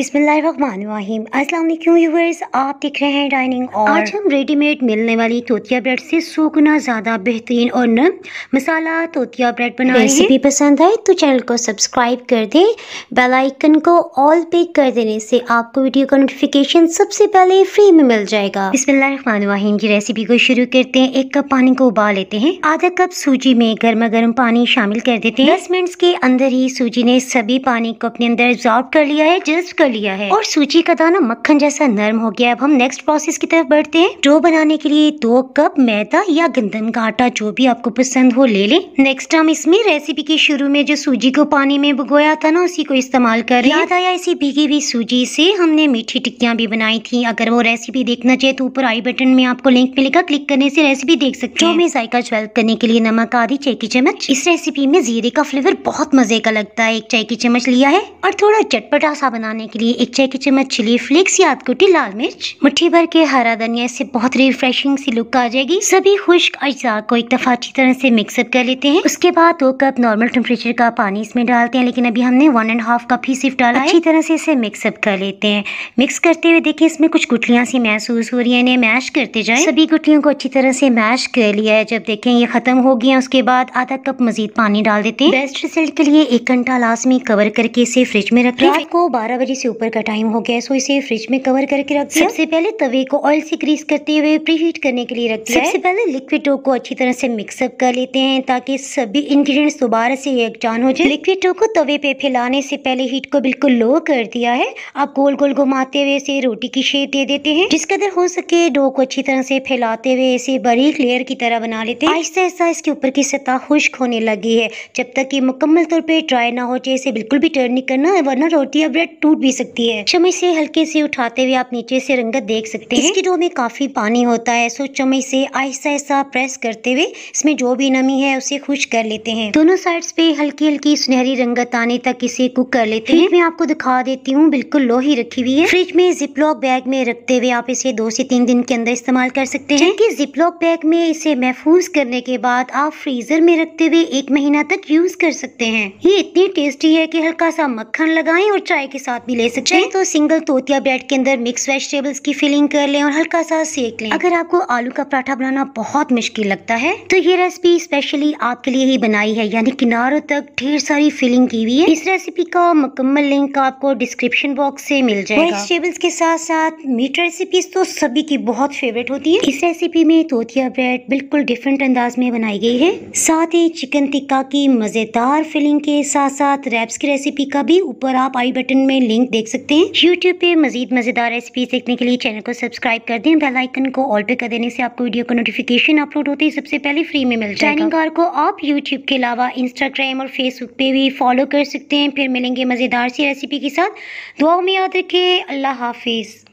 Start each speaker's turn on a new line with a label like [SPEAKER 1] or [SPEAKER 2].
[SPEAKER 1] बिस्मिल्लाहिर्रहमानिर्रहीम अस्सलाम वालेकुम व्यूअर्स आप देख रहे हैं डाइनिंग और आज हम रेडीमेड मिलने वाली तोतिया ब्रेड से सौ गुना ज़्यादा बेहतरीन और नम मसाला तोतिया ब्रेड बना रेसिपी पसंद आए तो चैनल को सब्सक्राइब कर दें बेल आइकन को ऑल पे कर देने से आपको वीडियो का नोटिफिकेशन सबसे पहले फ्री में मिल जाएगा बिस्मिल्लाहिर्रहमानिर्रहीम की रेसिपी को शुरू करते हैं एक कप पानी को उबाल लेते हैं आधा कप सूजी में गर्मा गर्म पानी शामिल कर देते हैं दस मिनट के अंदर ही सूजी ने सभी पानी को अपने अंदर एब्जॉर्ब कर लिया है जस्ट कर लिया है और सूजी का दाना मक्खन जैसा नर्म हो गया अब हम नेक्स्ट प्रोसेस की तरफ बढ़ते हैं डो बनाने के लिए दो कप मैदा या गंदम का आटा जो भी आपको पसंद हो ले लें नेक्स्ट हम इसमें रेसिपी के शुरू में जो सूजी को पानी में भगोया था ना उसी को इस्तेमाल कर याद आया इसी भीगी हुई सूजी से हमने मीठी टिक्कियाँ भी बनाई थी अगर वो रेसिपी देखना चाहे तो ऊपर आई बटन में आपको लिंक मिलेगा क्लिक करने से रेसिपी देख सकते हैं जायका ज्वेल्व करने के लिए नमक आदि चाय की चम्मच इस रेसिपी में जीरे का फ्लेवर बहुत मजे का लगता है एक चाय की चम्मच लिया है और थोड़ा चटपटा सा बनाने के लिए एक चाय की चम्मच चिली फ्लेक्स या आध कुटी लाल मिर्च मुठ्ठी भर के हरा धनिया से बहुत रिफ्रेशिंग सी लुक आ जाएगी सभी खुश्क अज्जा को एक दफा अच्छी तरह से मिक्सअप कर लेते हैं उसके बाद दो कप नॉर्मल टेम्परेचर का पानी इसमें डालते हैं लेकिन अभी हमने वन एंड हाफ कप ही सिर्फ डाला अच्छी तरह से इसे मिक्सअप कर लेते हैं मिक्स करते हुए देखिए इसमें कुछ गुटलियाँ सी महसूस हो रही है इन्हें मैश करते जाए सभी गुटलियों को अच्छी तरह से मैश कर लिया है जब देखें ये खत्म हो गया उसके बाद आधा कप मजीद पानी डाल देते हैं बेस्ट रिजल्ट के लिए एक घंटा लास्ट में कवर करके इसे फ्रिज में रखें को बारह बजे से ऊपर का टाइम हो गया है सो इसे फ्रिज में कवर करके रख दिया सबसे पहले तवे को ऑयल से ग्रीस करते हुए प्रीहीट करने के लिए रख दिया सबसे पहले लिक्विड डो को अच्छी तरह से मिक्सअप कर लेते हैं ताकि सभी इंग्रेडिएंट्स दोबारा से एक जान हो जाए लिक्विड डो को तवे पे फैलाने से पहले हीट को बिल्कुल लो कर दिया है आप गोल गोल घुमाते हुए इसे रोटी की शेप दे देते हैं जिस कदर हो सके डो को अच्छी तरह से फैलाते हुए इसे बारीक लेयर की तरह बना लेते हैं आहिस्ता आहिस्ता इसके ऊपर की सतह खुश्क होने लगी है जब तक ये मुकम्मल तौर पर ड्राई ना हो जाए इसे बिल्कुल भी टर्न नहीं करना वरना रोटी या ब्रेड टूट भी भी सकती है चमच से हल्के से उठाते हुए आप नीचे से रंगत देख सकते हैं इसकी डो में काफी पानी होता है सो चमच से आहिस्ता आहिस्ता प्रेस करते हुए इसमें जो भी नमी है उसे खुश कर लेते हैं दोनों साइड पे हल्की हल्की सुनहरी रंगत आने तक इसे कुक कर लेते हैं मैं आपको दिखा देती हूँ बिल्कुल लोही रखी हुई है फ्रिज में जिपलॉक बैग में रखते हुए आप इसे दो से तीन दिन के अंदर इस्तेमाल कर सकते हैं जिप जिपलॉक बैग में इसे महफूज करने के बाद आप फ्रीजर में रखते हुए एक महीना तक यूज कर सकते हैं ये इतनी टेस्टी है की हल्का सा मक्खन लगाए और चाय के साथ भी ले सकते हैं तो सिंगल तोतिया ब्रेड के अंदर मिक्स वेजिटेबल्स की फिलिंग कर लें और हल्का सा सेक लें अगर आपको आलू का पराठा बनाना बहुत मुश्किल लगता है तो ये रेसिपी स्पेशली आपके लिए ही बनाई है यानी किनारों तक ढेर सारी फिलिंग की हुई है इस रेसिपी का मुकम्मल लिंक आपको डिस्क्रिप्शन बॉक्स से मिल जाए वेजिटेबल्स के साथ साथ मीट रेसिपीज तो सभी की बहुत फेवरेट होती है इस रेसिपी में तोतिया ब्रेड बिल्कुल डिफरेंट अंदाज में बनाई गई है साथ ही चिकन टिक्का की मजेदार फिलिंग के साथ साथ रेप्स की रेसिपी का भी ऊपर आप आई बटन में लिंक देख सकते हैं यूट्यूब पे मजीद मजेदार रेसिपीज देखने के लिए चैनल को सब्सक्राइब कर दें बेल आइकन को ऑल पे कर देने से आपको वीडियो का नोटिफिकेशन अपलोड होते ही सबसे पहले फ्री में मिल जाएगा कार को आप यूट्यूब के अलावा इंस्टाग्राम और फेसबुक पे भी फॉलो कर सकते हैं फिर मिलेंगे मजेदार सी रेसिपी के साथ दुआओं में याद रखें अल्लाह हाफिज़